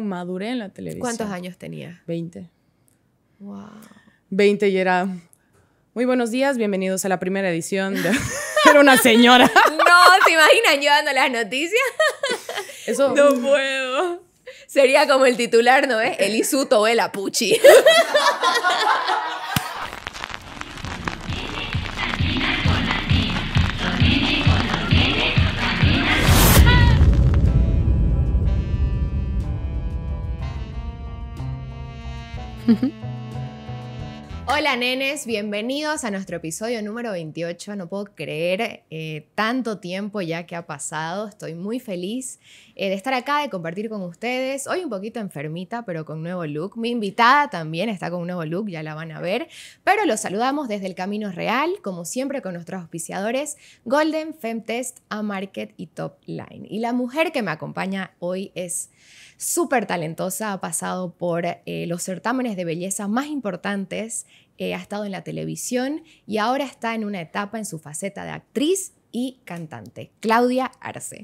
maduré en la televisión. ¿Cuántos años tenía? 20. Wow. 20 y era, muy buenos días, bienvenidos a la primera edición. De... era una señora. no, ¿se imaginan yo dando las noticias? Eso... No puedo. Sería como el titular, ¿no es? El Isuto o el Apuchi. Hola nenes, bienvenidos a nuestro episodio número 28. No puedo creer eh, tanto tiempo ya que ha pasado. Estoy muy feliz eh, de estar acá, de compartir con ustedes. Hoy un poquito enfermita, pero con nuevo look. Mi invitada también está con un nuevo look, ya la van a ver. Pero los saludamos desde el Camino Real, como siempre con nuestros auspiciadores Golden, Femtest, A Market y Top Line. Y la mujer que me acompaña hoy es súper talentosa, ha pasado por eh, los certámenes de belleza más importantes, eh, ha estado en la televisión y ahora está en una etapa en su faceta de actriz y cantante, Claudia Arce.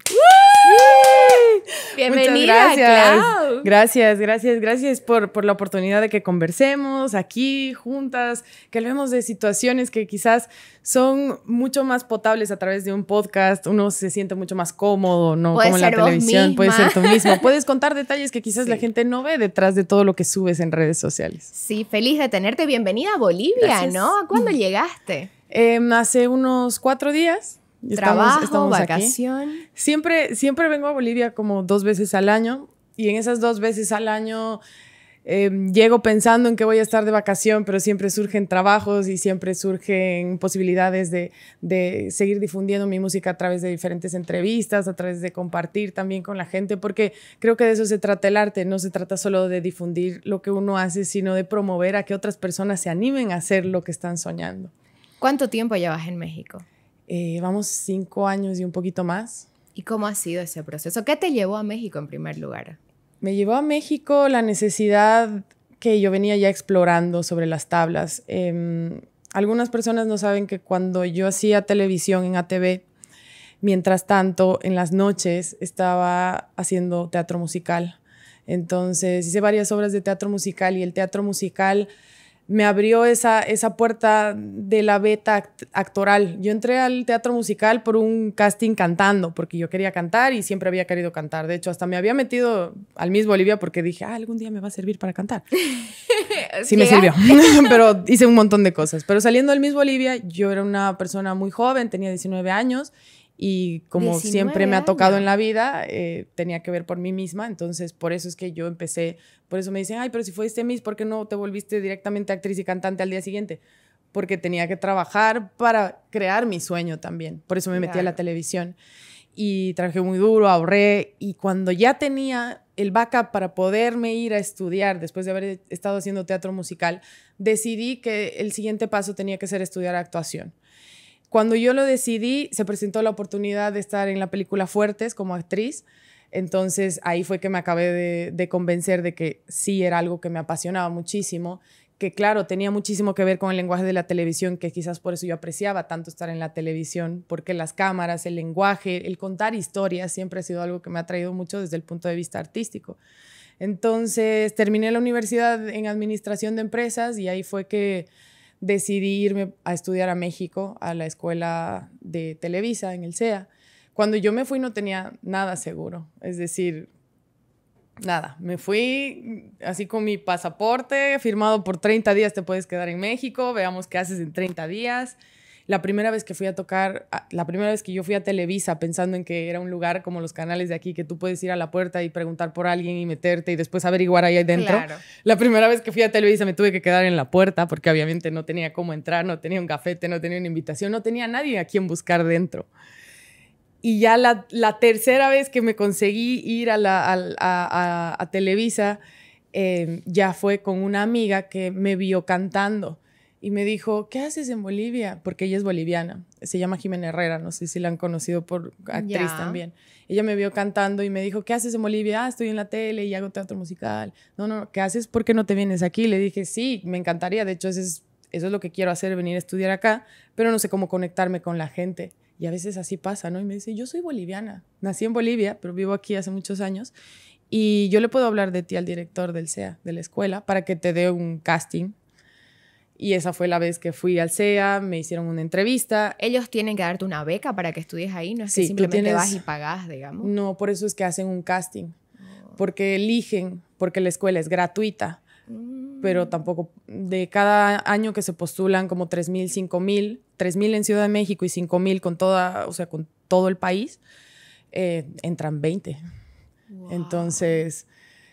Bienvenida, gracias. Gracias, gracias, gracias por, por la oportunidad de que conversemos aquí juntas, que hablemos de situaciones que quizás son mucho más potables a través de un podcast, uno se siente mucho más cómodo, ¿no? Como en la televisión, puedes ser tú mismo, puedes contar detalles que quizás la gente no ve detrás de todo lo que subes en redes sociales. Sí, feliz de tenerte, bienvenida a Bolivia, ¿no? ¿no? ¿Cuándo llegaste? Em, hace unos cuatro días. Trabajo, vacación. Siempre, siempre vengo a Bolivia como dos veces al año y en esas dos veces al año em, llego pensando en que voy a estar de vacación, pero siempre surgen trabajos y siempre surgen posibilidades de, de, seguir difundiendo mi música a través de diferentes entrevistas, a través de compartir también con la gente, porque creo que de eso se trata el arte, no se trata solo de difundir lo que uno hace, sino de promover a que otras personas se animen a hacer lo que están soñando. ¿Cuánto tiempo llevas en México? Eh, vamos cinco años y un poquito más. ¿Y cómo ha sido ese proceso? ¿Qué te llevó a México en primer lugar? Me llevó a México la necesidad que yo venía ya explorando sobre las tablas. Em, algunas personas no saben que cuando yo hacía televisión en ATV, mientras tanto, en las noches estaba haciendo teatro musical. Entonces hice varias obras de teatro musical y el teatro musical me abrió esa, esa puerta de la beta actoral. Yo entré al teatro musical por un casting cantando, porque yo quería cantar y siempre había querido cantar. De hecho, hasta me había metido al Miss Bolivia porque dije, ah, algún día me va a servir para cantar. sí me sirvió, pero hice un montón de cosas. Pero saliendo del Miss Bolivia, yo era una persona muy joven, tenía 19 años, y como siempre me ha tocado en la vida, eh, tenía que ver por mí misma, entonces por eso es que yo empecé, por eso me dicen, ay, pero si fuiste Miss, ¿por qué no te volviste directamente actriz y cantante al día siguiente? Porque tenía que trabajar para crear mi sueño también, por eso me metí a la televisión y trabajé muy duro, ahorré y cuando ya tenía el backup para poderme ir a estudiar después de haber estado haciendo teatro musical, decidí que el siguiente paso tenía que ser estudiar actuación. Cuando yo lo decidí, se presentó la oportunidad de estar en la película Fuertes como actriz. Entonces ahí fue que me acabé de, convencer de que sí era algo que me apasionaba muchísimo, que claro, tenía muchísimo que ver con el lenguaje de la televisión, que quizás por eso yo apreciaba tanto estar en la televisión, porque las cámaras, el lenguaje, el contar historias siempre ha sido algo que me ha traído mucho desde el punto de vista artístico. Entonces terminé la universidad en administración de empresas y ahí fue que decidí irme a estudiar a México, a la escuela de Televisa, en el Sea Cuando yo me fui no tenía nada seguro, es decir, nada. Me fui así con mi pasaporte firmado por 30 días, te puedes quedar en México, veamos qué haces en 30 días. La primera vez que fui a tocar, la primera vez que yo fui a Televisa pensando en que era un lugar como los canales de aquí, que tú puedes ir a la puerta y preguntar por alguien y meterte y después averiguar ahí adentro. La primera vez que fui a Televisa me tuve que quedar en la puerta porque obviamente no tenía cómo entrar, no tenía un gafete, no tenía una invitación, no tenía nadie a quien buscar dentro. Y ya la, tercera vez que me conseguí ir a, Televisa, eh, ya fue con una amiga que me vio cantando y me dijo, ¿qué haces en Bolivia? Porque ella es boliviana, se llama Jimena Herrera, no sé si la han conocido por actriz también. Ella me vio cantando y me dijo, ¿qué haces en Bolivia? Ah, estoy en la tele y hago teatro musical. No, no, ¿qué haces? ¿Por qué no te vienes aquí? Le dije, sí, me encantaría, de hecho eso es, eso es lo que quiero hacer, venir a estudiar acá, pero no sé cómo conectarme con la gente. Y a veces así pasa, ¿no? Y me dice, yo soy boliviana, nací en Bolivia, pero vivo aquí hace muchos años. Y yo le puedo hablar de ti al director del SEA, de la escuela, para que te dé un casting y esa fue la vez que fui al CEA, me hicieron una entrevista. Ellos tienen que darte una beca para que estudies ahí, no es que simplemente vas y pagas, digamos. No, por eso es que hacen un casting, porque eligen, porque la escuela es gratuita, mm. pero tampoco de cada año que se postulan como 3.000, 5.000, 3.000 en Ciudad de México y 5.000 con toda, o sea, con todo el país, eh, entran 20. Entonces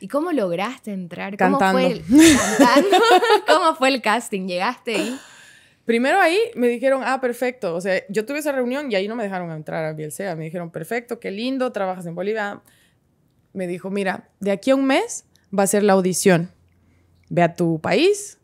¿Y cómo lograste entrar? ¿Cómo ¿Cómo fue el casting? ¿Llegaste ahí? Primero ahí me dijeron, ah, perfecto. O sea, yo tuve esa reunión y ahí no me dejaron entrar a Bielcea. Me dijeron, perfecto, qué lindo, trabajas en Bolivia. Me dijo, mira, de aquí a un mes va a ser la audición. Ve a tu país,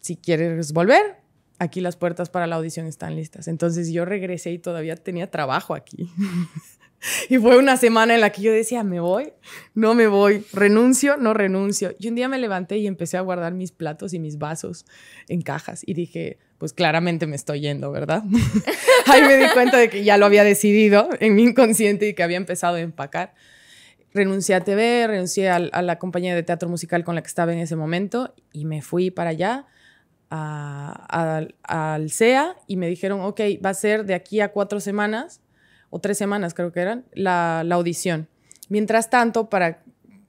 si quieres volver, aquí las puertas para la audición están listas. Entonces yo regresé y todavía tenía trabajo aquí. y fue una semana en la que yo decía, me voy, no me voy, renuncio, no renuncio. Y un día me levanté y empecé a guardar mis platos y mis vasos en cajas y dije, pues claramente me estoy yendo, ¿verdad? Ahí me di cuenta de que ya lo había decidido en mi inconsciente y que había empezado a empacar. Renuncié a TV, renuncié a, la compañía de teatro musical con la que estaba en ese momento y me fui para allá al CEA y me dijeron, ok, va a ser de aquí a cuatro semanas, o tres semanas creo que eran, la, audición. Mientras tanto, para,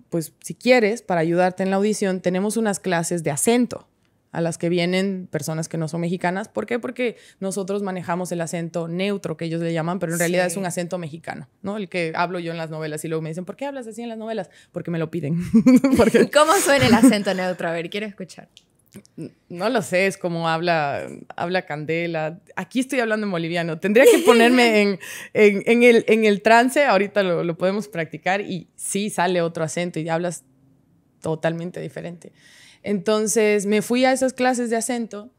pues si quieres, para ayudarte en la audición, tenemos unas clases de acento a las que vienen personas que no son mexicanas. ¿Por qué? Porque nosotros manejamos el acento neutro que ellos le llaman, pero en realidad es un acento mexicano, ¿no? El que hablo yo en las novelas y luego me dicen, ¿por qué hablas así en las novelas? Porque me lo piden. Porque... ¿Cómo suena el acento neutro? A ver, quiero escuchar. No lo sé, es como habla, habla Candela. Aquí estoy hablando en boliviano. Tendría que ponerme en, el, trance, ahorita lo, podemos practicar y sí sale otro acento y hablas totalmente diferente. Entonces me fui a esas clases de acento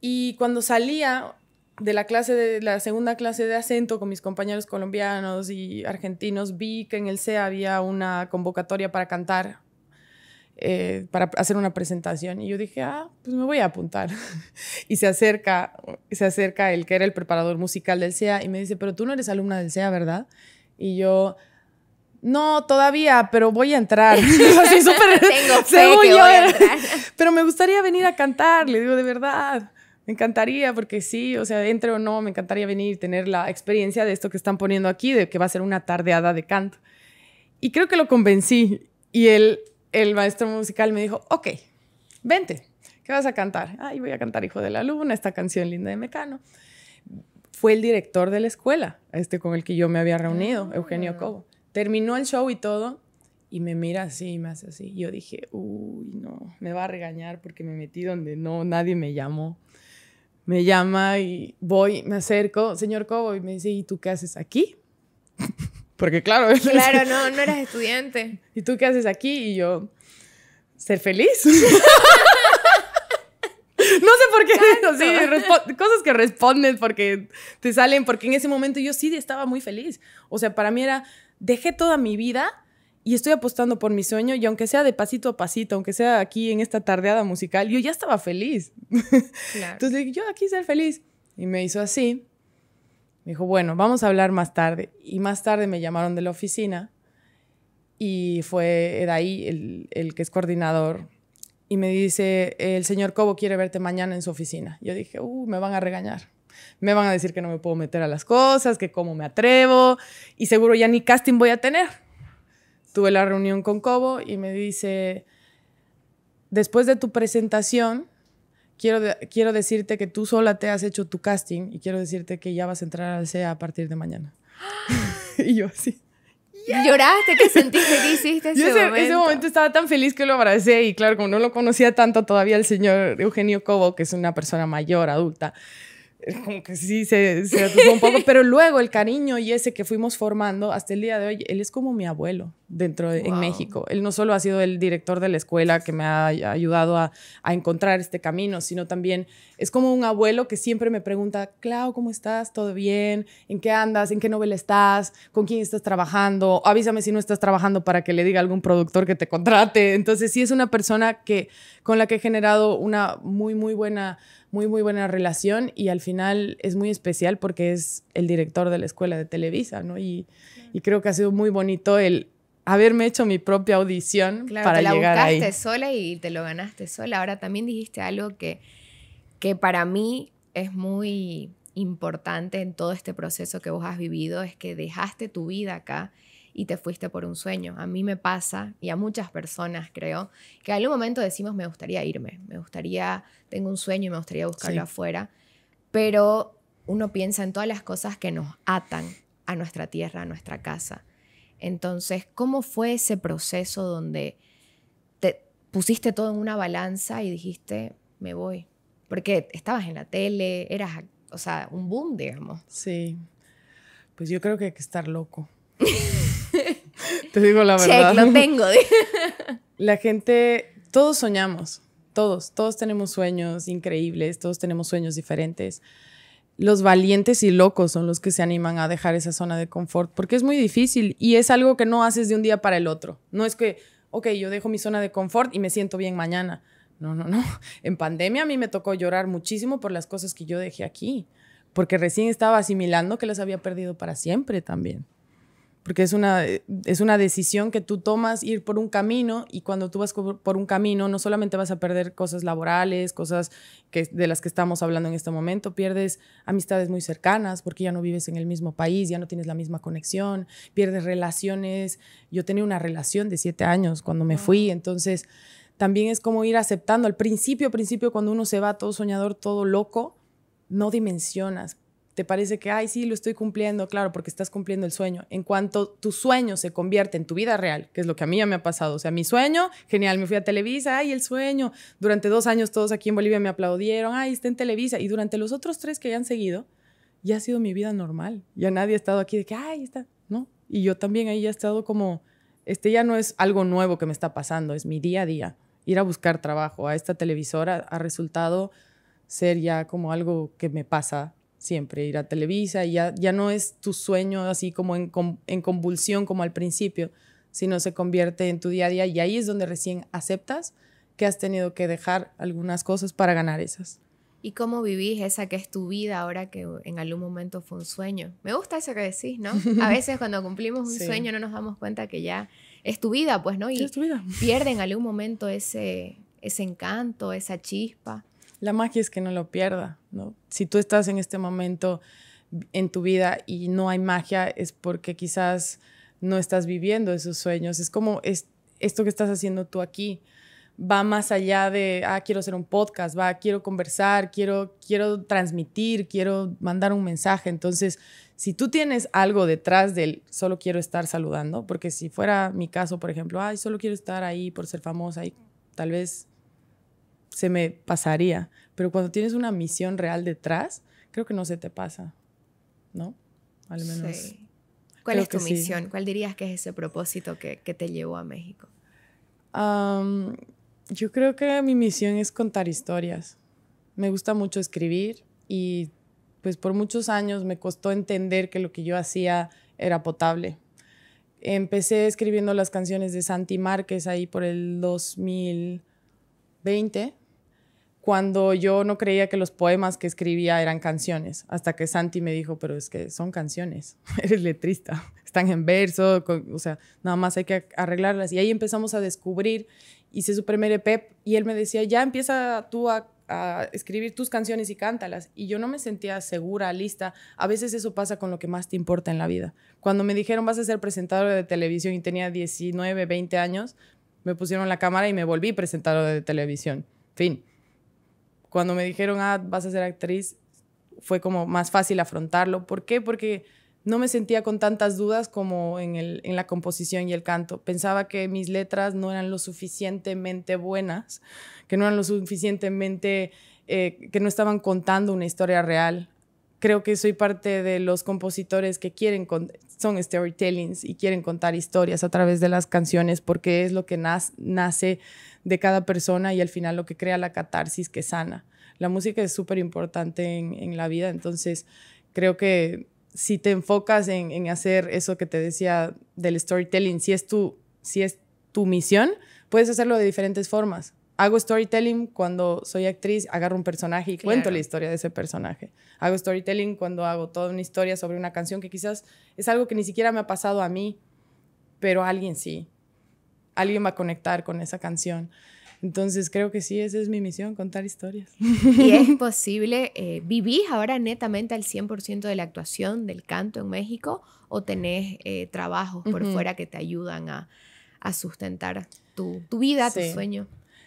y cuando salía de la clase de la segunda clase de acento con mis compañeros colombianos y argentinos vi que en el C había una convocatoria para cantar eh, para hacer una presentación. Y yo dije, ah, pues me voy a apuntar. y se acerca, se acerca el que era el preparador musical del CEA y me dice, pero tú no eres alumna del CEA, ¿verdad? Y yo, no, todavía, pero voy a entrar. Así súper. Tengo que entrar. pero me gustaría venir a cantar, le digo, de verdad. Me encantaría, porque sí, o sea, entre o no, me encantaría venir y tener la experiencia de esto que están poniendo aquí, de que va a ser una tardeada de canto. Y creo que lo convencí. Y él el maestro musical me dijo, ok, vente, ¿qué vas a cantar? Ay, voy a cantar Hijo de la Luna, esta canción linda de Mecano. Fue el director de la escuela, este con el que yo me había reunido, ah. Eugenio Cobo. Terminó el show y todo, y me mira así y me hace así. Yo dije, uy, no, me va a regañar porque me metí donde no, nadie me llamó. Me llama y voy, me acerco, señor Cobo, y me dice, ¿y tú qué haces aquí? Porque claro, claro, no, no eras estudiante. ¿Y tú qué haces aquí? Y yo, ser feliz. no sé por qué, cosas que responden porque te salen, porque en ese momento yo sí estaba muy feliz. O sea, para mí era, dejé toda mi vida y estoy apostando por mi sueño y aunque sea de pasito a pasito, aunque sea aquí en esta tardeada musical, yo ya estaba feliz. Claro. Entonces yo aquí ser feliz. Y me hizo así me dijo, bueno, vamos a hablar más tarde. Y más tarde me llamaron de la oficina y fue ahí el, el que es coordinador, y me dice, el señor Cobo quiere verte mañana en su oficina. Yo dije, uh, me van a regañar. Me van a decir que no me puedo meter a las cosas, que cómo me atrevo, y seguro ya ni casting voy a tener. Tuve la reunión con Cobo y me dice, después de tu presentación, quiero, decirte que tú sola te has hecho tu casting y quiero decirte que ya vas a entrar al CEA a partir de mañana. y yo así. ¿Lloraste? te sentiste? ¿Qué hiciste ese, yo en ese momento estaba tan feliz que lo abracé y claro, como no lo conocía tanto todavía el señor Eugenio Cobo, que es una persona mayor, adulta, como que sí, se, se un poco, pero luego el cariño y ese que fuimos formando hasta el día de hoy, él es como mi abuelo dentro de, en México. Él no solo ha sido el director de la escuela que me ha ayudado a, encontrar este camino, sino también es como un abuelo que siempre me pregunta, Clau, ¿cómo estás? ¿Todo bien? ¿En qué andas? ¿En qué novela estás? ¿Con quién estás trabajando? Avísame si no estás trabajando para que le diga a algún productor que te contrate. Entonces sí es una persona que, con la que he generado una muy, muy buena muy, muy buena relación y al final es muy especial porque es el director de la escuela de Televisa, Y, creo que ha sido muy bonito el haberme hecho mi propia audición para te la buscaste sola y te lo ganaste sola. Ahora también dijiste algo que, que para mí es muy importante en todo este proceso que vos has vivido, es que dejaste tu vida acá y te fuiste por un sueño. A mí me pasa y a muchas personas creo que en algún momento decimos me gustaría irme, me gustaría, tengo un sueño y me gustaría buscarlo afuera, pero uno piensa en todas las cosas que nos atan a nuestra tierra, a nuestra casa. Entonces, ¿cómo fue ese proceso donde te pusiste todo en una balanza y dijiste, me voy? Porque estabas en la tele, eras, o sea, un boom, digamos. Sí. Pues yo creo que hay que estar loco. Te digo la verdad. lo tengo. la gente, todos soñamos, todos, todos tenemos sueños increíbles, todos tenemos sueños diferentes. Los valientes y locos son los que se animan a dejar esa zona de confort porque es muy difícil y es algo que no haces de un día para el otro. No es que, ok, yo dejo mi zona de confort y me siento bien mañana. No, no, no. En pandemia a mí me tocó llorar muchísimo por las cosas que yo dejé aquí, porque recién estaba asimilando que las había perdido para siempre también porque es una, eh, es una decisión que tú tomas ir por un camino y cuando tú vas por un camino no solamente vas a perder cosas laborales, cosas que, de las que estamos hablando en este momento, pierdes amistades muy cercanas porque ya no vives en el mismo país, ya no tienes la misma conexión, pierdes relaciones. Yo tenía una relación de siete años cuando me fui, ah. entonces también es como ir aceptando. Al principio, principio cuando uno se va todo soñador, todo loco, no dimensionas te parece que, ay, sí, lo estoy cumpliendo, claro, porque estás cumpliendo el sueño. En cuanto tu sueño se convierte en tu vida real, que es lo que a mí ya me ha pasado, o sea, mi sueño, genial, me fui a Televisa, ay, el sueño. Durante dos años todos aquí en Bolivia me aplaudieron, ay, está en Televisa. Y durante los otros tres que ya han seguido, ya ha sido mi vida normal. Ya nadie ha estado aquí de que, ay, está, ¿no? Y yo también ahí ya he estado como, este ya no es algo nuevo que me está pasando, es mi día a día. Ir a buscar trabajo a esta televisora ha resultado ser ya como algo que me pasa siempre, ir a Televisa, y ya, no es tu sueño así como en, en convulsión como al principio, sino se convierte en tu día a día y ahí es donde recién aceptas que has tenido que dejar algunas cosas para ganar esas. ¿Y cómo vivís esa que es tu vida ahora que en algún momento fue un sueño? Me gusta eso que decís, ¿no? A veces cuando cumplimos un sueño no nos damos cuenta que ya es tu vida, pues, ¿no? Y es tu pierde en algún momento ese, ese encanto, esa chispa. La magia es que no lo pierda, ¿no? Si tú estás en este momento en tu vida y no hay magia es porque quizás no estás viviendo esos sueños. Es como es, esto que estás haciendo tú aquí va más allá de, ah, quiero hacer un podcast, va, quiero conversar, quiero, quiero transmitir, quiero mandar un mensaje. Entonces, si tú tienes algo detrás del solo quiero estar saludando, porque si fuera mi caso, por ejemplo, ay, solo quiero estar ahí por ser famosa, y tal vez se me pasaría. Pero cuando tienes una misión real detrás, creo que no se te pasa, ¿no? Al menos. ¿Cuál es tu misión? ¿Cuál dirías que es ese propósito que, te llevó a México? yo creo que mi misión es contar historias. Me gusta mucho escribir y pues por muchos años me costó entender que lo que yo hacía era potable. Empecé escribiendo las canciones de Santi Márquez ahí por el 2020, cuando yo no creía que los poemas que escribía eran canciones, hasta que Santi me dijo, pero es que son canciones, eres letrista, están en verso, o sea, nada más hay que arreglarlas. Y ahí empezamos a descubrir, hice su primer EP y él me decía, ya empieza tú a, a escribir tus canciones y cántalas. Y yo no me sentía segura, lista. A veces eso pasa con lo que más te importa en la vida. Cuando me dijeron, vas a ser presentadora de televisión y tenía 19, 20 años, me pusieron la cámara y me volví presentadora de televisión. Fin cuando me dijeron, ah, vas a ser actriz, fue como más fácil afrontarlo. ¿Por qué? Porque no me sentía con tantas dudas como en, la composición y el canto. Pensaba que mis letras no eran lo suficientemente buenas, que no eran lo suficientemente, eh, que no estaban contando una historia real. Creo que soy parte de los compositores que quieren, son storytellings y quieren contar historias a través de las canciones porque es lo que nace de cada persona y al final lo que crea la catarsis que sana. La música es súper importante en, la vida, entonces creo que si te enfocas en, hacer eso que te decía del storytelling, si es tu, si es tu misión, puedes hacerlo de diferentes formas hago storytelling cuando soy actriz, agarro un personaje y cuento la historia de ese personaje. Hago storytelling cuando hago toda una historia sobre una canción que quizás es algo que ni siquiera me ha pasado a mí, pero a alguien sí. Alguien va a conectar con esa canción. Entonces creo que sí, esa es mi misión, contar historias. Y es posible, eh, ¿vivís ahora netamente al 100% de la actuación, del canto en México o tenés eh, trabajos por fuera que te ayudan a, sustentar tu, vida, tu sueño?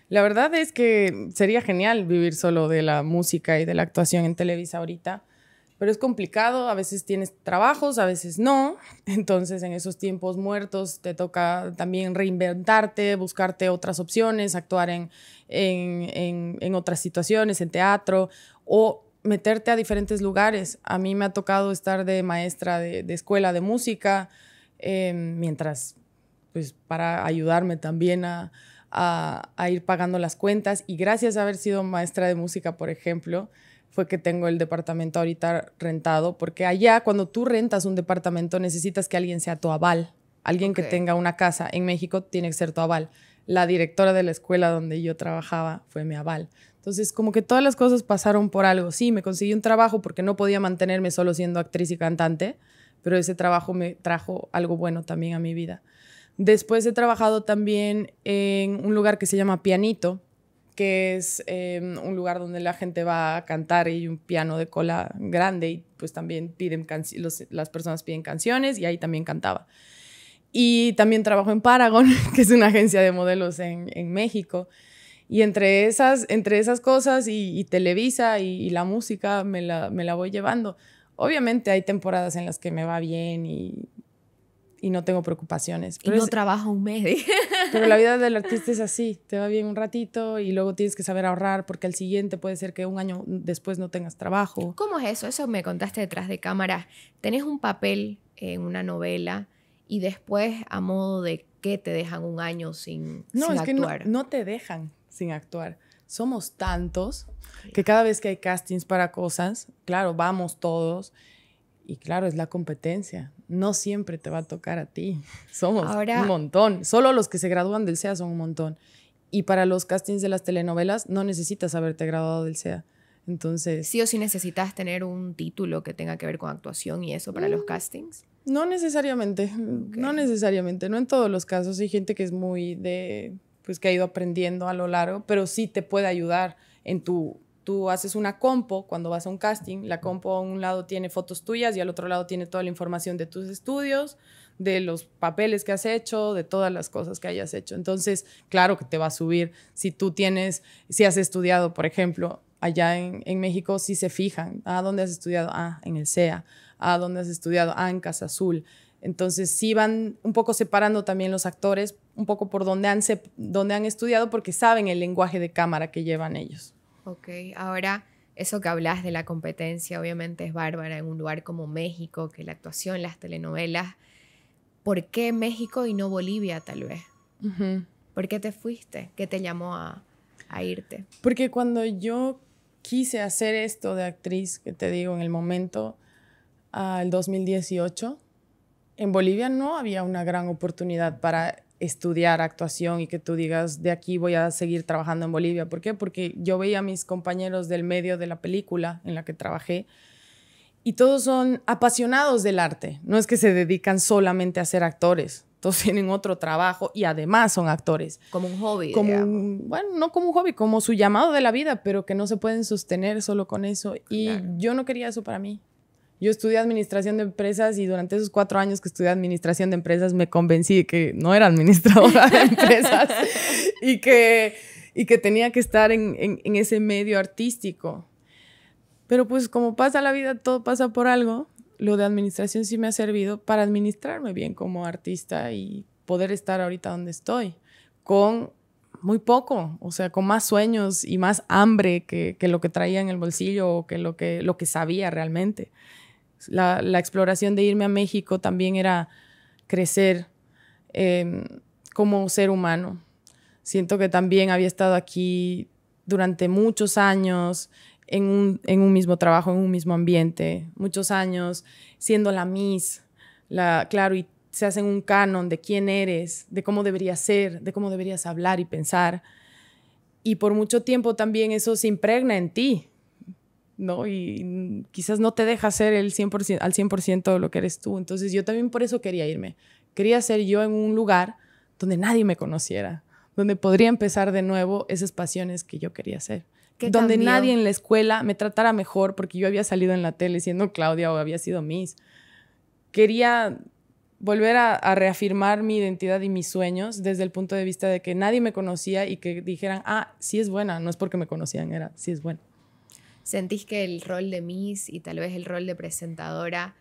La verdad es que sería genial vivir solo de la música y de la actuación en Televisa ahorita, pero es complicado, a veces tienes trabajos, a veces no, entonces en esos tiempos muertos te toca también reinventarte, buscarte otras opciones, actuar en, en, otras situaciones, en teatro o meterte a diferentes lugares. A mí me ha tocado estar de maestra de, escuela de música, eh, mientras, pues para ayudarme también a a, ir pagando las cuentas y gracias a haber sido maestra de música, por ejemplo, fue que tengo el departamento ahorita rentado, porque allá cuando tú rentas un departamento necesitas que alguien sea tu aval, alguien que tenga una casa. En México tiene que ser tu aval. La directora de la escuela donde yo trabajaba fue mi aval. Entonces, como que todas las cosas pasaron por algo. Sí, me conseguí un trabajo porque no podía mantenerme solo siendo actriz y cantante, pero ese trabajo me trajo algo bueno también a mi vida. Después he trabajado también en un lugar que se llama Pianito, que es em, un lugar donde la gente va a cantar y un piano de cola grande y pues también piden las personas piden canciones y ahí también cantaba. Y también trabajo en Paragon, que es una agencia de modelos en, México. Y entre esas, entre esas cosas y, Televisa y, la música me la, me la voy llevando. Obviamente hay temporadas en las que me va bien y y no tengo preocupaciones. Pero y no trabajo un mes. Pero la vida del artista es así, te va bien un ratito y luego tienes que saber ahorrar porque el siguiente puede ser que un año después no tengas trabajo. ¿Cómo es eso? Eso me contaste detrás de cámara. Tenés un papel en una novela y después a modo de qué te dejan un año sin, no, es Que no, no te dejan sin actuar. Somos tantos que cada vez que hay castings para cosas, claro, vamos todos y claro, es la competencia no siempre te va a tocar a ti. Somos un montón. Solo los que se gradúan del SEA son un montón. Y para los castings de las telenovelas no necesitas haberte graduado del SEA. Entonces... Sí o sí necesitas tener un título que tenga que ver con actuación y eso para los mm, castings. No necesariamente, mm, no necesariamente, no en todos los casos. Hay gente que es muy de, pues que ha ido aprendiendo a lo largo, pero sí te puede ayudar en tu tú haces una compo cuando vas a un casting. La compo a un lado tiene fotos tuyas y al otro lado tiene toda la información de tus estudios, de los papeles que has hecho, de todas las cosas que hayas hecho. Entonces, claro que te va a subir. Si tú tienes, si has estudiado, por ejemplo, allá en, México, si se fijan, ¿a ah, dónde has estudiado? Ah, en el CEA. ¿A ah, dónde has estudiado? Ah, en Casa Azul. Entonces sí van un poco separando también los actores, un poco por dónde han, donde han estudiado, porque saben el lenguaje de cámara que llevan ellos. Ok, ahora eso que hablas de la competencia obviamente es bárbara en un lugar como México, que la actuación, las telenovelas. ¿Por qué México y no Bolivia tal vez? ¿Por qué te fuiste? ¿Qué te llamó a irte? Porque cuando yo quise hacer esto de actriz, que te digo, en el momento, al 2018, en Bolivia no había una gran oportunidad para estudiar actuación y que tú digas, de aquí voy a seguir trabajando en Bolivia. ¿Por qué? Porque yo veía a mis compañeros del medio de la película en la que trabajé y todos son apasionados del arte. No es que se dedican solamente a ser actores. Todos tienen otro trabajo y además son actores. Como un hobby. Como bueno, no como un hobby, como su llamado de la vida, pero que no se pueden sostener solo con eso. Y yo no quería eso para mí. Yo estudié administración de empresas y durante esos cuatro años que estudié administración de empresas me convencí de que no era administradora de empresas y, que, y que tenía que estar en, en, en ese medio artístico. Pero pues como pasa la vida, todo pasa por algo. Lo de administración sí me ha servido para administrarme bien como artista y poder estar ahorita donde estoy, con muy poco, o sea, con más sueños y más hambre que, que lo que traía en el bolsillo o que lo que, lo que sabía realmente. La, exploración de irme a México también era crecer em, como ser humano. Siento que también había estado aquí durante muchos años, en un, mismo trabajo, en un mismo ambiente, muchos años, siendo la Miss, claro, y se hace un canon de quién eres, de cómo deberías ser, de cómo deberías hablar y pensar. Y por mucho tiempo también eso se impregna en ti. ¿no? Y mm, quizás no te deja ser el 100%, al 100% lo que eres tú. Entonces yo también por eso quería irme. Quería ser yo en un lugar donde nadie me conociera, donde podría empezar de nuevo esas pasiones que yo quería hacer. Donde nadie en la escuela me tratara mejor porque yo había salido en la tele siendo Claudia o había sido Miss. Quería volver a, reafirmar mi identidad y mis sueños desde el punto de vista de que nadie me conocía y que dijeran, ah, sí es buena, no es porque me conocían, era, sí es buena. ¿Sentís que el rol de Miss y tal vez el rol de presentadora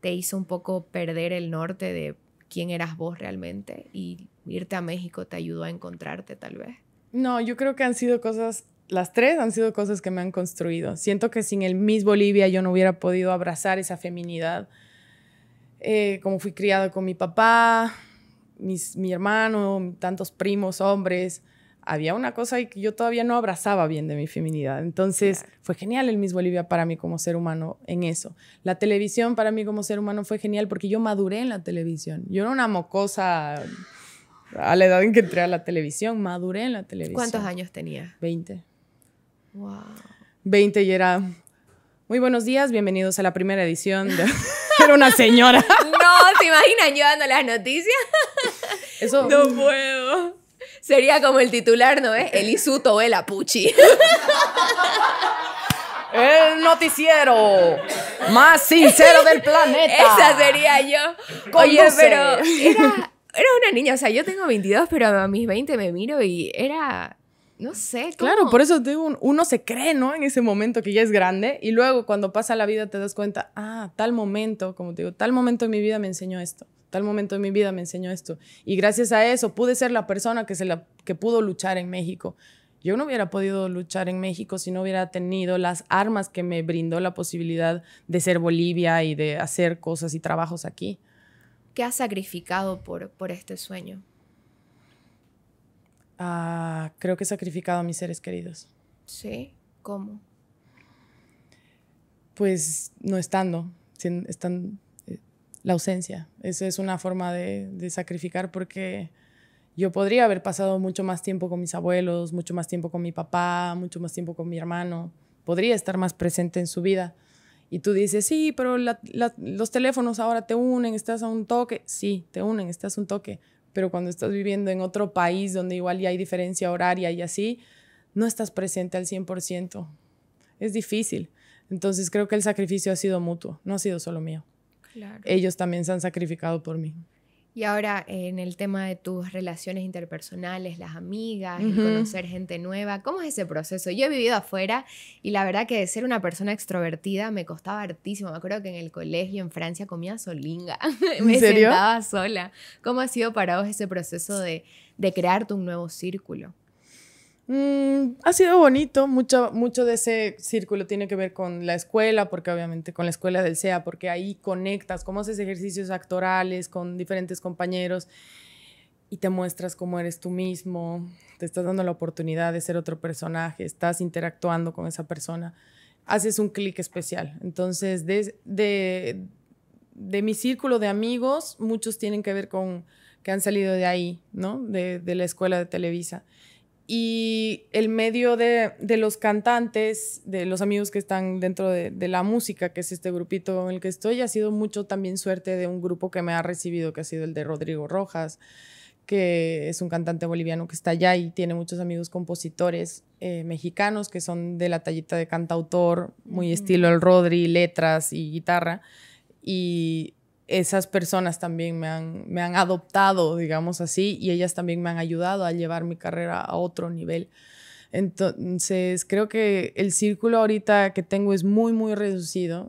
te hizo un poco perder el norte de quién eras vos realmente y irte a México te ayudó a encontrarte tal vez? No, yo creo que han sido cosas, las tres han sido cosas que me han construido. Siento que sin el Miss Bolivia yo no hubiera podido abrazar esa feminidad. Eh, como fui criada con mi papá, mi hermano, tantos primos, hombres había una cosa que yo todavía no abrazaba bien de mi feminidad. Entonces fue genial el Miss Bolivia para mí como ser humano en eso. La televisión para mí como ser humano fue genial porque yo maduré en la televisión. Yo era una mocosa a la edad en que entré a la televisión, maduré en la televisión. ¿Cuántos años tenía? 20. Wow. 20 y era muy buenos días, bienvenidos a la primera edición de Era una señora. no, ¿se imaginan yo dando las noticias? Eso No puedo. Sería como el titular, ¿no es? El Isuto o el Apuchi. El noticiero más sincero del planeta. Esa sería yo. Oye, pero era, una niña, o sea, yo tengo 22, pero a mis 20 me miro y era no sé. ¿cómo? Claro, por eso uno se cree, ¿no? En ese momento que ya es grande y luego cuando pasa la vida te das cuenta, ah, tal momento, como te digo, tal momento en mi vida me enseñó esto tal momento de mi vida me enseñó esto. Y gracias a eso pude ser la persona que, se la, que pudo luchar en México. Yo no hubiera podido luchar en México si no hubiera tenido las armas que me brindó la posibilidad de ser Bolivia y de hacer cosas y trabajos aquí. ¿Qué has sacrificado por, por este sueño? Ah, creo que he sacrificado a mis seres queridos. Sí, ¿cómo? Pues no estando, sin, están la ausencia. esa es una forma de, sacrificar porque yo podría haber pasado mucho más tiempo con mis abuelos, mucho más tiempo con mi papá, mucho más tiempo con mi hermano. Podría estar más presente en su vida. Y tú dices, sí, pero los teléfonos ahora te unen, estás a un toque. Sí, te unen, estás a un toque. Pero cuando estás viviendo en otro país donde igual ya hay diferencia horaria y así, no estás presente al 100%. Es difícil. Entonces creo que el sacrificio ha sido mutuo, no ha sido solo mío. Claro. Ellos también se han sacrificado por mí. Y ahora en el tema de tus relaciones interpersonales, las amigas, conocer gente nueva, ¿cómo es ese proceso? Yo he vivido afuera y la verdad que de ser una persona extrovertida me costaba hartísimo. Me acuerdo que en el colegio en Francia comía solinga, me sentaba sola. ¿Cómo ha sido para vos ese proceso de, de crearte un nuevo círculo? Mm, ha sido bonito, mucho, de ese círculo tiene que ver con la escuela, porque obviamente con la escuela del SEA, porque ahí conectas, como haces ejercicios actorales con diferentes compañeros y te muestras cómo eres tú mismo, te estás dando la oportunidad de ser otro personaje, estás interactuando con esa persona, haces un clic especial. Entonces, de, mi círculo de amigos, muchos tienen que ver con que han salido de ahí, ¿no? de la escuela de Televisa y el medio de, los cantantes, de los amigos que están dentro de, la música, que es este grupito en el que estoy, ha sido mucho también suerte de un grupo que me ha recibido, que ha sido el de Rodrigo Rojas, que es un cantante boliviano que está allá y tiene muchos amigos compositores eh, mexicanos que son de la tallita de cantautor, muy estilo el Rodri, letras y guitarra. Y esas personas también me han, me han adoptado, digamos así, y ellas también me han ayudado a llevar mi carrera a otro nivel. Entonces, creo que el círculo ahorita que tengo es muy, muy reducido,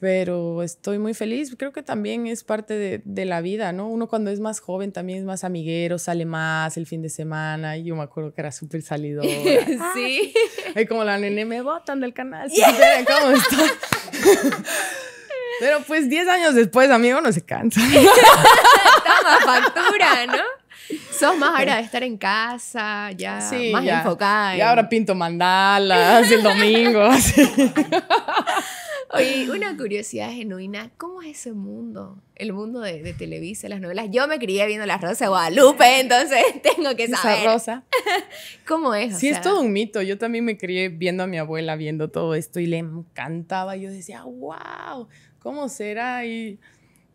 pero estoy muy feliz. Creo que también es parte de, la vida, ¿no? Uno cuando es más joven también es más amiguero, sale más el fin de semana. yo me acuerdo que era súper salido sí. Ay, como la nene, me botan del canal. ¿sí? ¿Cómo estás? Pero pues 10 años después, amigo, no se cansa. Toma factura, ¿no? Sos más ahora de estar en casa, ya más enfocada. Y ahora pinto mandalas el domingo. Oye, una curiosidad genuina, ¿cómo es ese mundo? El mundo de, Televisa, las novelas. Yo me crié viendo Las Rosas de Guadalupe, entonces tengo que saber. rosa. ¿Cómo es? O sí, es todo un mito. Yo también me crié viendo a mi abuela, viendo todo esto y le encantaba. Yo decía, wow. ¿cómo será? Y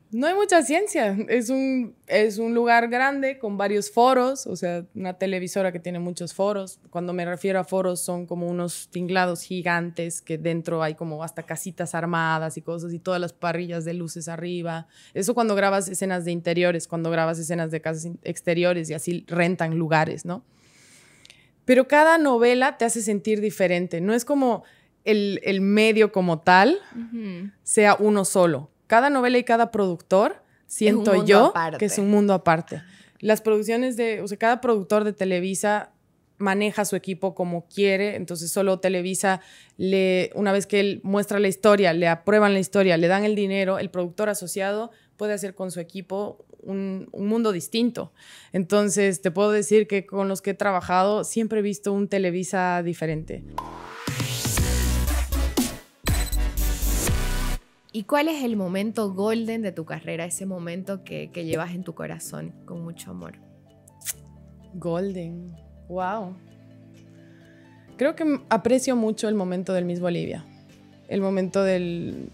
no hay mucha ciencia. Es un, es un lugar grande con varios foros, o sea, una televisora que tiene muchos foros. Cuando me refiero a foros, son como unos tinglados gigantes que dentro hay como hasta casitas armadas y cosas y todas las parrillas de luces arriba. Eso cuando grabas escenas de interiores, cuando grabas escenas de casas exteriores y así rentan lugares, ¿no? Pero cada novela te hace sentir diferente. No es como el, medio como tal sea uno solo. Cada novela y cada productor, siento yo que es un mundo aparte. Las producciones de, o sea, cada productor de Televisa maneja su equipo como quiere, entonces solo Televisa le una vez que él muestra la historia, le aprueban la historia, le dan el dinero, el productor asociado puede hacer con su equipo un, un, mundo distinto. Entonces, te puedo decir que con los que he trabajado siempre he visto un Televisa diferente. ¿Y cuál es el momento golden de tu carrera, ese momento que, llevas en tu corazón con mucho amor? Golden, wow. Creo que aprecio mucho el momento del Miss Bolivia, el momento de,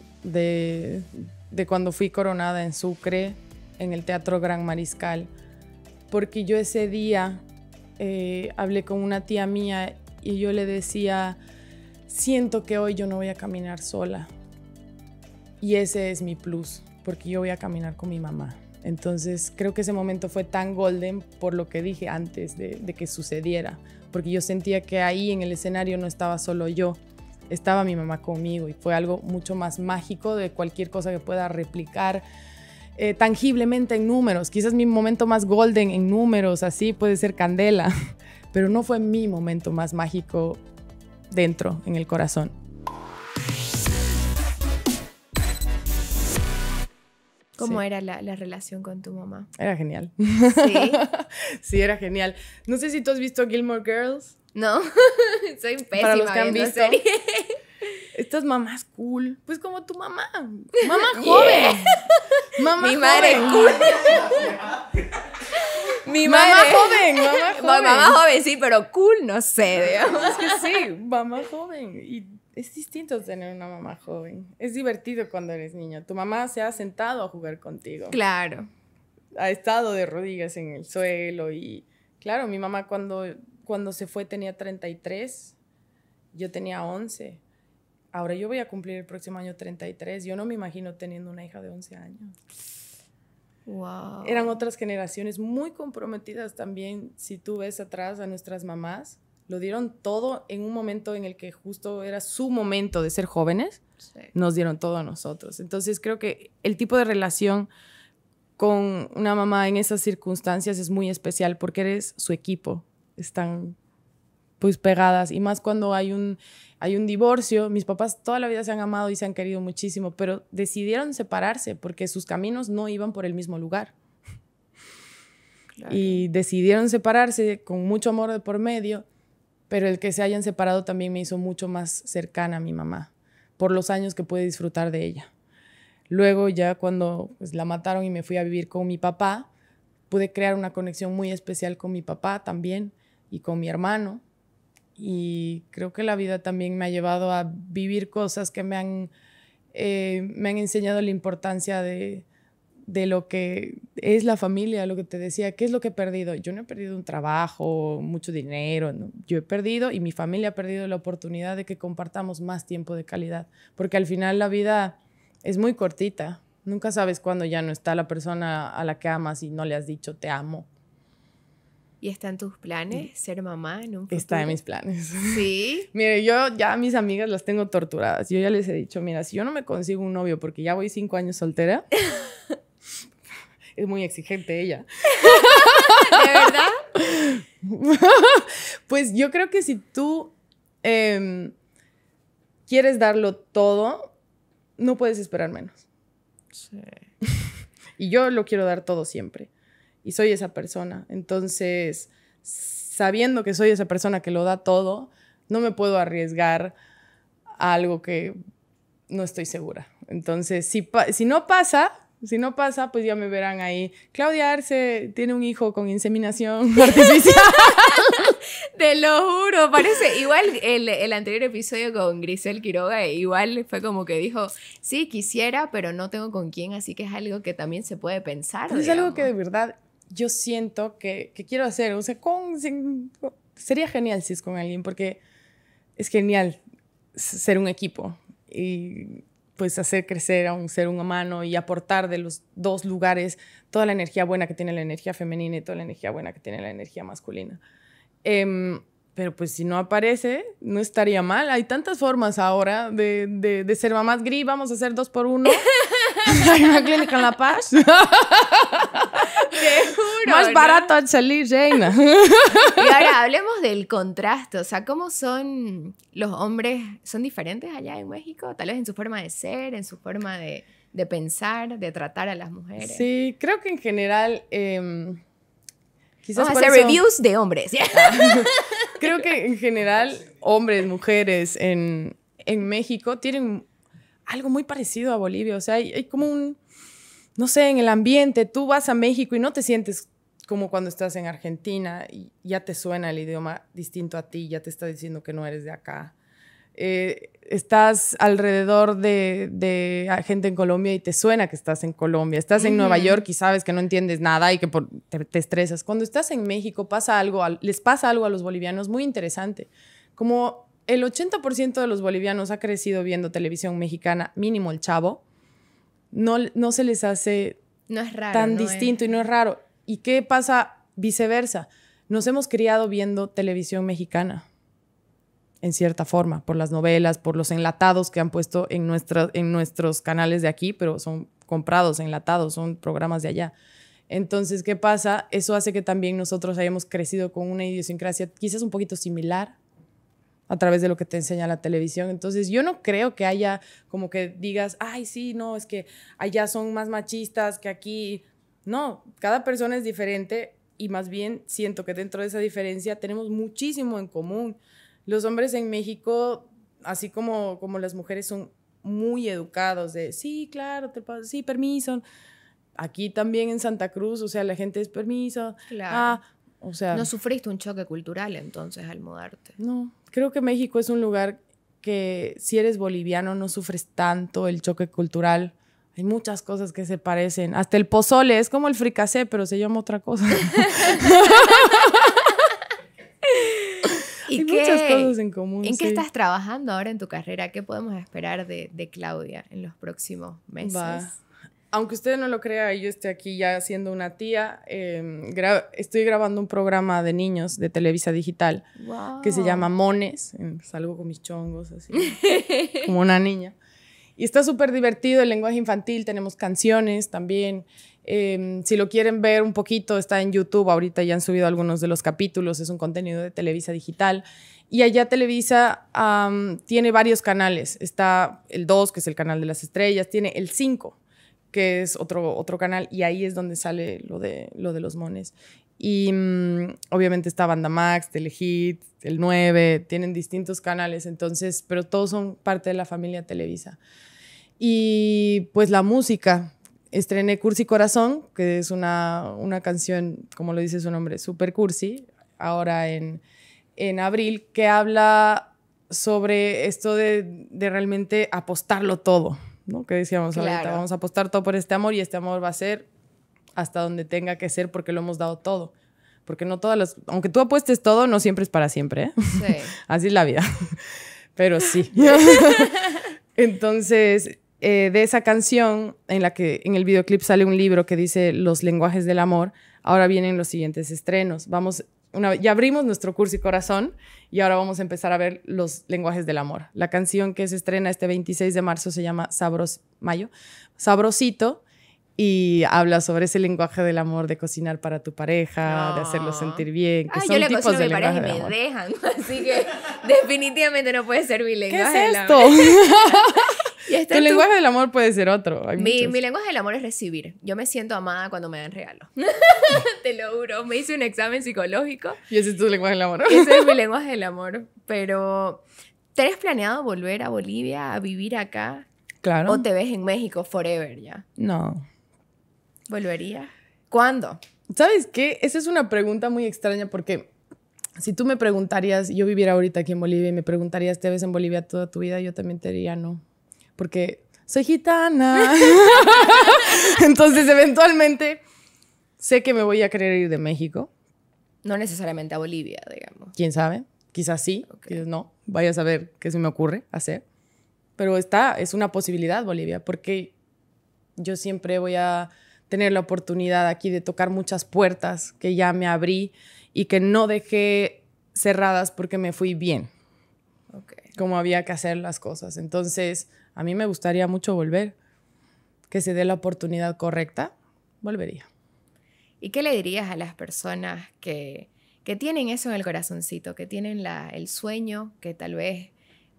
cuando fui coronada en Sucre, en el Teatro Gran Mariscal, porque yo ese día eh, hablé con una tía mía y yo le decía, siento que hoy yo no voy a caminar sola, y ese es mi plus, porque yo voy a caminar con mi mamá. Entonces creo que ese momento fue tan golden por lo que dije antes de, que sucediera, porque yo sentía que ahí en el escenario no estaba solo yo, estaba mi mamá conmigo y fue algo mucho más mágico de cualquier cosa que pueda replicar eh, tangiblemente en números. Quizás mi momento más golden en números, así puede ser Candela, pero no fue mi momento más mágico dentro, en el corazón. ¿Cómo era la, relación con tu mamá? Era genial. Sí. sí, era genial. No sé si tú has visto Gilmore Girls. No, soy pésima. Para los que han visto. Estas mamás cool. Pues como tu mamá. Mamá joven. Mamá Mamá Mi madre cool. Mi madre. Mamá joven, mamá joven. Mamá joven, sí, pero cool, no sé, digamos. Es que sí, mamá joven. Y es distinto tener una mamá joven. Es divertido cuando eres niño. Tu mamá se ha sentado a jugar contigo. Claro. Ha estado de rodillas en el suelo y claro, mi mamá cuando, cuando se fue tenía 33, yo tenía 11. Ahora yo voy a cumplir el próximo año 33. Yo no me imagino teniendo una hija de 11 años. Wow. Eran otras generaciones muy comprometidas también. Si tú ves atrás a nuestras mamás, lo dieron todo en un momento en el que justo era su momento de ser jóvenes, nos dieron todo a nosotros. Entonces creo que el tipo de relación con una mamá en esas circunstancias es muy especial porque eres su equipo, están pues pegadas y más cuando hay un, hay un divorcio, mis papás toda la vida se han amado y se han querido muchísimo, pero decidieron separarse porque sus caminos no iban por el mismo lugar. Y decidieron separarse con mucho amor de por medio pero el que se hayan separado también me hizo mucho más cercana a mi mamá, por los años que pude disfrutar de ella. Luego ya cuando pues, la mataron y me fui a vivir con mi papá, pude crear una conexión muy especial con mi papá también y con mi hermano. Y creo que la vida también me ha llevado a vivir cosas que me han, eh, me han enseñado la importancia de, de lo que es la familia, lo que te decía, ¿qué es lo que he perdido? Yo no he perdido un trabajo, mucho dinero, yo he perdido y mi familia ha perdido la oportunidad de que compartamos más tiempo de calidad, porque al final la vida es muy cortita, nunca sabes cuándo ya no está la persona a la que amas y no le has dicho te amo. ¿Y están en tus planes ser mamá en un futuro? Está en mis planes. Sí. Mire, yo ya a mis amigas las tengo torturadas. Yo ya les he dicho, mira, si yo no me consigo un novio porque ya voy cinco años soltera, es muy exigente ella. ¿De verdad? pues yo creo que si tú em, quieres darlo todo, no puedes esperar menos. Sí. y yo lo quiero dar todo siempre. Y soy esa persona. Entonces, sabiendo que soy esa persona que lo da todo, no me puedo arriesgar a algo que no estoy segura. Entonces, si, si no pasa, si no pasa, pues ya me verán ahí. Claudia Arce tiene un hijo con inseminación artificial. Te lo juro, parece igual el, anterior episodio con Grisel Quiroga, igual fue como que dijo, sí, quisiera, pero no tengo con quién, así que es algo que también se puede pensar. Es algo que de verdad yo siento que, quiero hacer, o sea, sería genial si es con alguien, porque es genial ser un equipo y pues hacer crecer a un ser humano y aportar de los dos lugares toda la energía buena que tiene la energía femenina y toda la energía buena que tiene la energía masculina. Em, pero pues si no aparece, no estaría mal. Hay tantas formas ahora de, de, ser mamás gris, vamos a hacer dos por uno. Hay una clínica en La Paz. ¿Qué? Más barato a salir Reina. y ahora hablemos del contraste. O sea, ¿cómo son los hombres? ¿Son diferentes allá en México? Tal vez en su forma de ser, en su forma de, pensar, de tratar a las mujeres. Sí, creo que en general. Em, Vamos a hacer reviews de hombres. Ah, creo que en general, hombres, mujeres en, México tienen algo muy parecido a Bolivia. O sea, hay como un no sé, en el ambiente, tú vas a México y no te sientes como cuando estás en Argentina y ya te suena el idioma distinto a ti, ya te está diciendo que no eres de acá. Eh, estás alrededor de, de, gente en Colombia y te suena que estás en Colombia. Estás en Nueva York y sabes que no entiendes nada y que te, estresas. Cuando estás en México pasa algo, les pasa algo a los bolivianos muy interesante. Como el 80% de los bolivianos ha crecido viendo televisión mexicana, mínimo el chavo, no, no se les hace no es tan distinto y no es raro ¿Y qué pasa viceversa? Nos hemos criado viendo televisión mexicana, en cierta forma, por las novelas, por los enlatados que han puesto en, en nuestros canales de aquí, pero son comprados, enlatados, son programas de allá. Entonces, ¿qué pasa? Eso hace que también nosotros hayamos crecido con una idiosincrasia quizás un poquito similar a través de lo que te enseña la televisión. Entonces, yo no creo que haya como que digas, ay, sí, no, es que allá son más machistas que aquí. No, cada persona es diferente y más bien siento que dentro de esa diferencia tenemos muchísimo en común. Los hombres en México, así como, como las mujeres, son muy educados de, sí, claro, sí, permiso. Aquí también en Santa Cruz, o sea, la gente es permiso. Claro. Ah, o sea, no sufriste un choque cultural entonces al mudarte. No, creo que México es un lugar que si eres boliviano no sufres tanto el choque cultural hay muchas cosas que se parecen. Hasta el pozole es como el fricasé, pero se llama otra cosa. Hay muchas cosas en común. ¿En qué estás trabajando ahora en tu carrera? ¿Qué podemos esperar de, Claudia en los próximos meses? Aunque usted no lo crea, yo estoy aquí ya siendo una tía. Em, estoy grabando un programa de niños de Televisa Digital que se llama Mones. Em, salgo con mis chongos así, como una niña. Y está súper divertido el lenguaje infantil, tenemos canciones también. Em, si lo quieren ver un poquito, está en YouTube, ahorita ya han subido algunos de los capítulos, es un contenido de Televisa Digital. Y allá Televisa tiene varios canales, está el 2, que es el canal de las estrellas, tiene el 5, que es otro, otro canal, y ahí es donde sale lo de, lo de los mones. Y mm, obviamente está Banda Max, Telehit, El 9, tienen distintos canales, entonces, pero todos son parte de la familia Televisa. Y pues la música. Estrené Cursi Corazón, que es una, una canción, como lo dice su nombre, super cursi, ahora en, en abril, que habla sobre esto de, de realmente apostarlo todo, ¿no? Que decíamos ahorita, vamos a apostar todo por este amor y este amor va a ser hasta donde tenga que ser porque lo hemos dado todo. Porque no todas las, aunque tú apuestes todo, no siempre es para siempre. ¿eh? Así es la vida. Pero sí. Entonces, eh, de esa canción en la que en el videoclip sale un libro que dice Los lenguajes del amor, ahora vienen los siguientes estrenos. Vamos, ya abrimos nuestro curso y corazón y ahora vamos a empezar a ver los lenguajes del amor. La canción que se estrena este 26 de marzo se llama Sabros Mayo, Sabrosito y habla sobre ese lenguaje del amor de cocinar para tu pareja, de hacerlo ah. sentir bien. Que ah, yo le cocino a mi pareja y me dejan, así que definitivamente no puede ser mi lenguaje. ¿Qué es esto? tu, lenguaje del amor puede ser otro. mi, mi, lenguaje del amor es recibir. Yo me siento amada cuando me dan regalos. Te lo juro. Me hice un examen psicológico. Y ese es tu lenguaje del amor. ese es mi lenguaje del amor. Pero, ¿te has planeado volver a Bolivia a vivir acá? Claro. ¿O te ves en México forever ya? No. ¿Volvería? ¿Cuándo? ¿Sabes qué? Esa es una pregunta muy extraña porque si tú me preguntarías, yo viviera ahorita aquí en Bolivia y me preguntarías, ¿te ves en Bolivia toda tu vida? Yo también te diría no. Porque soy gitana. Entonces, eventualmente, sé que me voy a querer ir de México. No necesariamente a Bolivia, digamos. ¿Quién sabe? Quizás sí, quizás no. Vaya a saber qué se me ocurre hacer. Pero está, es una posibilidad Bolivia, porque yo siempre voy a tener la oportunidad aquí de tocar muchas puertas que ya me abrí y que no dejé cerradas porque me fui bien. Como había que hacer las cosas. Entonces, a mí me gustaría mucho volver. Que se dé la oportunidad correcta, volvería. ¿Y qué le dirías a las personas que, que tienen eso en el corazoncito, que tienen el sueño, que tal vez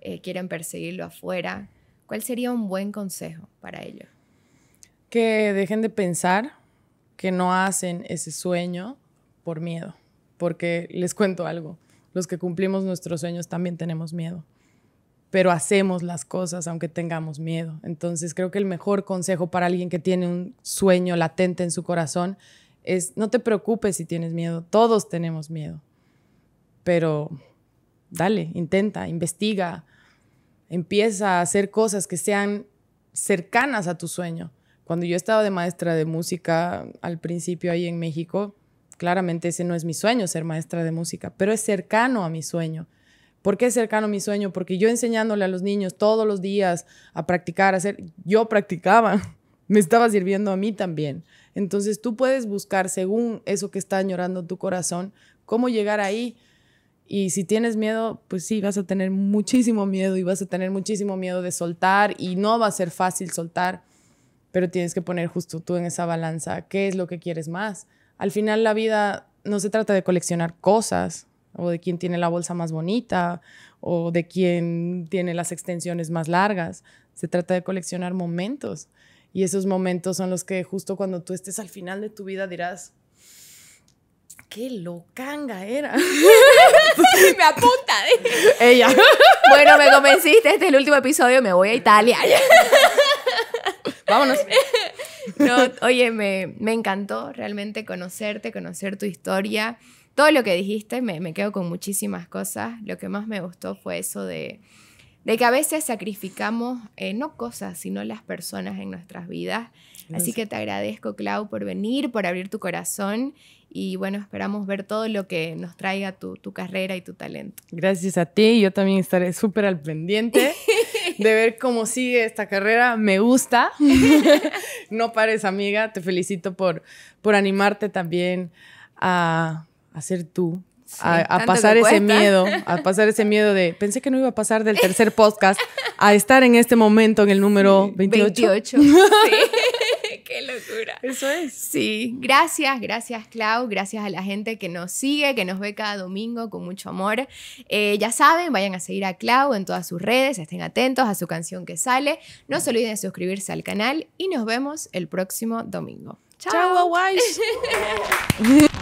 eh, quieren perseguirlo afuera? ¿Cuál sería un buen consejo para ellos? que dejen de pensar que no hacen ese sueño por miedo, porque les cuento algo, los que cumplimos nuestros sueños también tenemos miedo, pero hacemos las cosas aunque tengamos miedo. Entonces creo que el mejor consejo para alguien que tiene un sueño latente en su corazón es no te preocupes si tienes miedo, todos tenemos miedo, pero dale, intenta, investiga, empieza a hacer cosas que sean cercanas a tu sueño cuando yo estaba de maestra de música al principio ahí en México, claramente ese no es mi sueño, ser maestra de música, pero es cercano a mi sueño. ¿Por qué es cercano a mi sueño? Porque yo enseñándole a los niños todos los días a practicar, a hacer, yo practicaba, me estaba sirviendo a mí también. Entonces tú puedes buscar, según eso que está llorando tu corazón, cómo llegar ahí. Y si tienes miedo, pues sí, vas a tener muchísimo miedo y vas a tener muchísimo miedo de soltar y no va a ser fácil soltar pero tienes que poner justo tú en esa balanza qué es lo que quieres más. Al final la vida no se trata de coleccionar cosas o de quién tiene la bolsa más bonita o de quién tiene las extensiones más largas. Se trata de coleccionar momentos y esos momentos son los que justo cuando tú estés al final de tu vida dirás, qué locanga era. me apunta. ¿eh? Ella. Bueno, me convenciste. Este es el último episodio. Me voy a Italia. Vámonos. oye, me, encantó realmente conocerte, conocer tu historia. Todo lo que dijiste, me, me quedo con muchísimas cosas. Lo que más me gustó fue eso de, de que a veces sacrificamos eh, no cosas, sino las personas en nuestras vidas. Así que te agradezco, Clau, por venir, por abrir tu corazón y bueno, esperamos ver todo lo que nos traiga tu, tu carrera y tu talento. Gracias a ti, yo también estaré súper al pendiente de ver cómo sigue esta carrera, me gusta, no pares amiga, te felicito por, por animarte también a, a ser tú, a, pasar ese miedo, a pasar ese miedo de, pensé que no iba a pasar del tercer podcast a estar en este momento en el número 28. 28 sí qué locura. Eso es. Sí, gracias, gracias Clau, gracias a la gente que nos sigue, que nos ve cada domingo con mucho amor. Eh, ya saben, vayan a seguir a Clau en todas sus redes, estén atentos a su canción que sale. No se olviden de suscribirse al canal y nos vemos el próximo domingo. Chao, Chao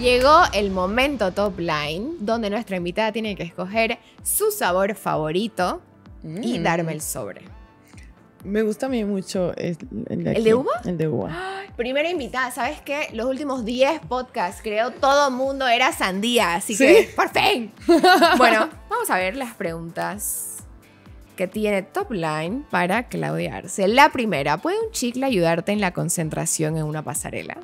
Llegó el momento top line, donde nuestra invitada tiene que escoger su sabor favorito y mm. darme el sobre. Me gusta a mí mucho el, de, uva. Primera invitada, ¿sabes qué? Los últimos 10 podcasts, creo, todo mundo era sandía, así que por fin. bueno, vamos a ver las preguntas que tiene top line para claudearse. La primera, ¿puede un chicle ayudarte en la concentración en una pasarela?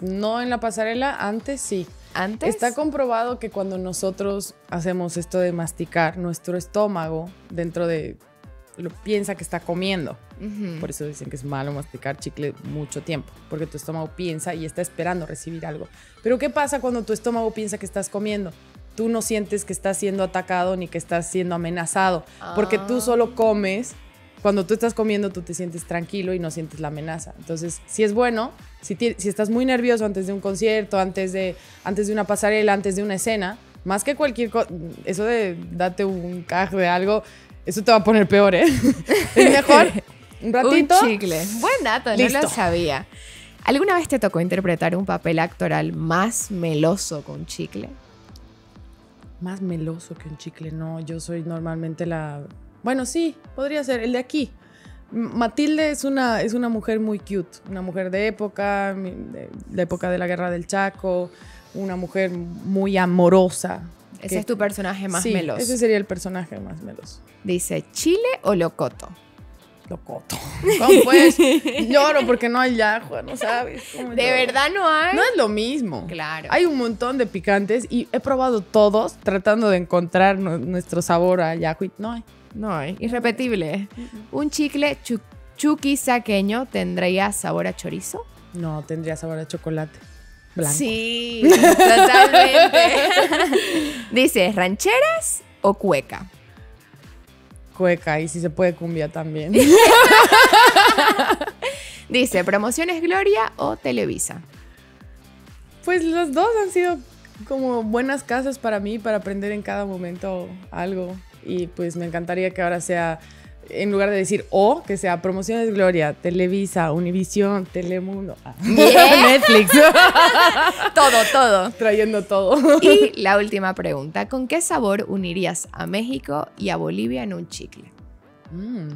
No en la pasarela, antes sí. Antes. Está comprobado que cuando nosotros hacemos esto de masticar, nuestro estómago dentro de lo piensa que está comiendo. Por eso dicen que es malo masticar chicle mucho tiempo, porque tu estómago piensa y está esperando recibir algo. Pero ¿qué pasa cuando tu estómago piensa que estás comiendo? tú no sientes que estás siendo atacado ni que estás siendo amenazado, porque tú ah. solo comes cuando tú estás comiendo tú te sientes tranquilo y no sientes la amenaza. Entonces, si es bueno, si, estás muy nervioso antes de un concierto, antes de, antes de una pasarela, antes de una escena, más que cualquier cosa, eso de date un caj de algo, eso te va a poner peor, ¿eh? es mejor un ratito. un chicle. Buen dato, no lo sabía. ¿Alguna vez te tocó interpretar un papel actoral más meloso con chicle? más meloso que un chicle, no, yo soy normalmente la... Bueno, sí, podría ser, el de aquí. Matilde es una, es una mujer muy cute, una mujer de época, la época de la guerra del Chaco, una mujer muy amorosa. Ese es tu personaje más meloso. Ese sería el personaje más meloso. Dice, ¿Chile o Locoto? locoto. ¿cómo pues lloro porque no hay ajo, no sabes. de verdad no hay. No es lo mismo. Claro. Hay un montón de picantes y he probado todos tratando de encontrar nuestro sabor a yahoo no hay. No hay. Irrepetible. Un chicle chuquisakeño saqueño tendría sabor a chorizo. No, tendría sabor a chocolate. Blanco. Sí, totalmente. Dice, ¿rancheras o cueca? cueca y si se puede cumbia también. Dice, ¿promociones Gloria o Televisa? Pues los dos han sido como buenas casas para mí, para aprender en cada momento algo. Y pues me encantaría que ahora sea en lugar de decir o, que sea Promociones Gloria, Televisa, Univisión, Telemundo, ah, Netflix. todo, todo. Trayendo todo. Y la última pregunta, ¿con qué sabor unirías a México y a Bolivia en un chicle? Mm.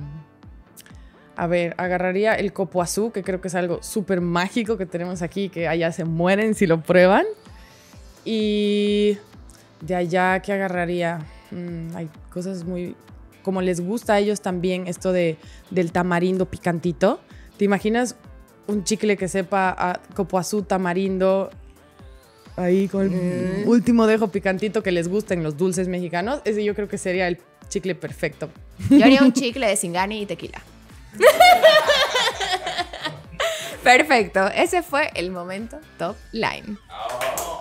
A ver, agarraría el copo azul, que creo que es algo súper mágico que tenemos aquí, que allá se mueren si lo prueban. Y de allá, ¿qué agarraría? Mm, hay cosas muy como les gusta a ellos también esto de, del tamarindo picantito, ¿te imaginas un chicle que sepa a copoazú, tamarindo, ahí con el mm. último dejo picantito que les gusta en los dulces mexicanos? Ese yo creo que sería el chicle perfecto. Yo haría un chicle de singani y tequila. Perfecto, ese fue el momento top line. Ah,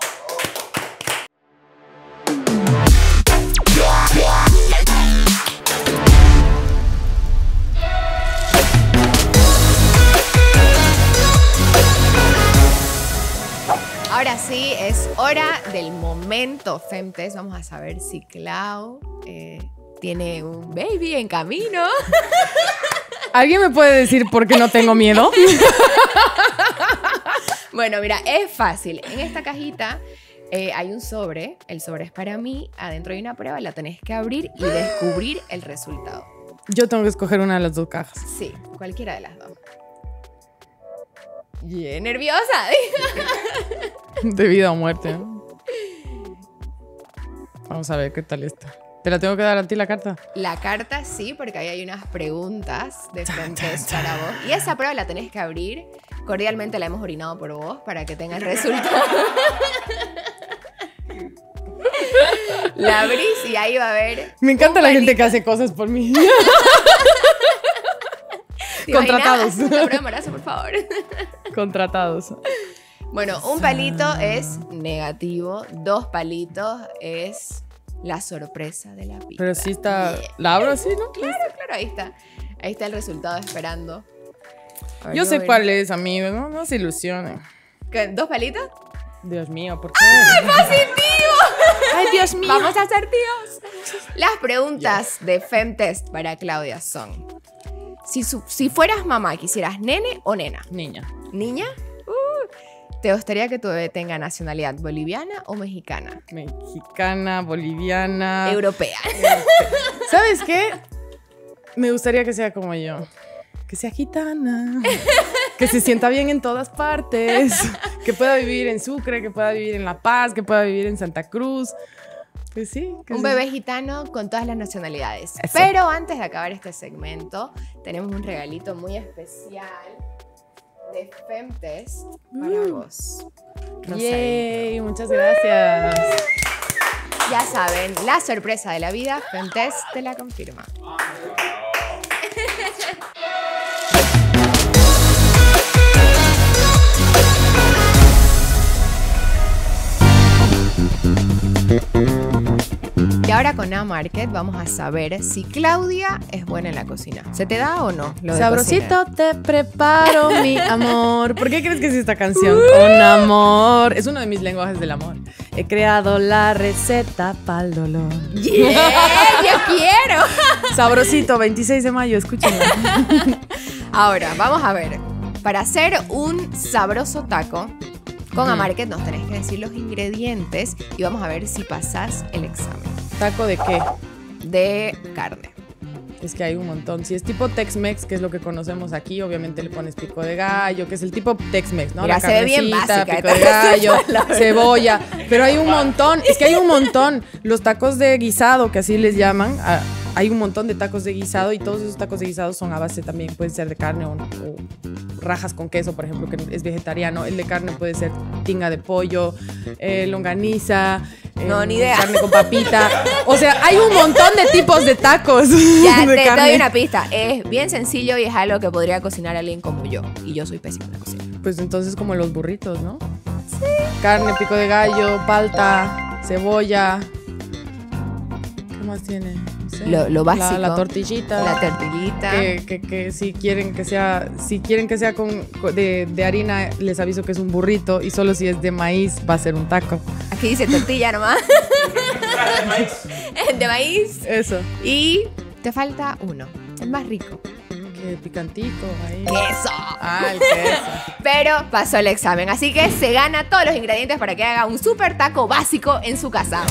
Ahora sí, es hora del momento Femtes. Vamos a saber si Clau eh, tiene un baby en camino. ¿Alguien me puede decir por qué no tengo miedo? bueno, mira, es fácil. En esta cajita eh, hay un sobre. El sobre es para mí. Adentro hay una prueba. La tenés que abrir y descubrir el resultado. Yo tengo que escoger una de las dos cajas. Sí, cualquiera de las dos yeah, nerviosa. de vida o muerte. Vamos a ver qué tal está. ¿Te la tengo que dar a ti la carta? La carta sí, porque ahí hay unas preguntas de para vos. Y esa prueba la tenés que abrir. Cordialmente la hemos orinado por vos para que tengas resultado. la abrís y ahí va a haber. Me encanta la gente que hace cosas por mí. Contratados. por favor. Contratados. Bueno, un palito es negativo, dos palitos es la sorpresa de la vida. Pero sí está. ¿La abro así, no? Claro, claro, ahí está. Ahí está el resultado esperando. Yo sé cuál es, amigo, no, se ilusionen. ¿Dos palitos? Dios mío, ¿por qué? ¡Ay, positivo! ¡Ay, Dios mío! Vamos a hacer tíos. Las preguntas de FemTest para Claudia son: si, fueras mamá, ¿quisieras nene o nena? Niña. ¿Niña? Uh, ¿Te gustaría que tu bebé tenga nacionalidad boliviana o mexicana? Mexicana, boliviana. Europea. Europea. Eh, ¿Sabes qué? Me gustaría que sea como yo. Que sea gitana. que se sienta bien en todas partes. Que pueda vivir en Sucre, que pueda vivir en La Paz, que pueda vivir en Santa Cruz. Pues un bebé gitano con todas las nacionalidades. Pero antes de acabar este segmento, tenemos un regalito muy especial de Femtest para mm. vos. Yay, muchas gracias. Uh. Ya saben, la sorpresa de la vida, Femtest te la confirma. ahora con A Market vamos a saber si Claudia es buena en la cocina. ¿Se te da o no? Sabrosito te preparo, mi amor. ¿Por qué crees que es esta canción? Un uh. amor. Es uno de mis lenguajes del amor. He creado la receta para el dolor. ¡Yo quiero! Sabrosito, 26 de mayo, escúchame. Ahora, vamos a ver. Para hacer un sabroso taco, con Amarket mm. nos tenés que decir los ingredientes y vamos a ver si pasás el examen. ¿Taco de qué? De carne. Es que hay un montón. Si es tipo Tex-Mex, que es lo que conocemos aquí, obviamente le pones pico de gallo, que es el tipo Tex-Mex, ¿no? la se pico de gallo, cebolla. Pero hay un montón. Es que hay un montón. Los tacos de guisado, que así les llaman. Ah, hay un montón de tacos de guisado y todos esos tacos de guisado son a base también, pueden ser de carne o, rajas con queso, por ejemplo, que es vegetariano. El de carne puede ser tinga de pollo, eh, longaniza, no, ni idea. Carne con papita. O sea, hay un montón de tipos de tacos. Ya, te doy una pista. Es bien sencillo y es algo que podría cocinar alguien como yo. Y yo soy pésima en la cocina. Pues entonces como los burritos, ¿no? Sí. Carne, pico de gallo, palta, cebolla. ¿Qué más tiene? lo, básico. La, tortillita. La tortillita. Que, si quieren que sea, si quieren que sea con, de, harina, les aviso que es un burrito y solo si es de maíz va a ser un taco. Aquí dice tortilla nomás. de maíz. De maíz. Eso. Y te falta uno, el más rico. Que picantico ahí. ¡Queso! Ah, el queso. Pero pasó el examen, así que se gana todos los ingredientes para que haga un super taco básico en su casa.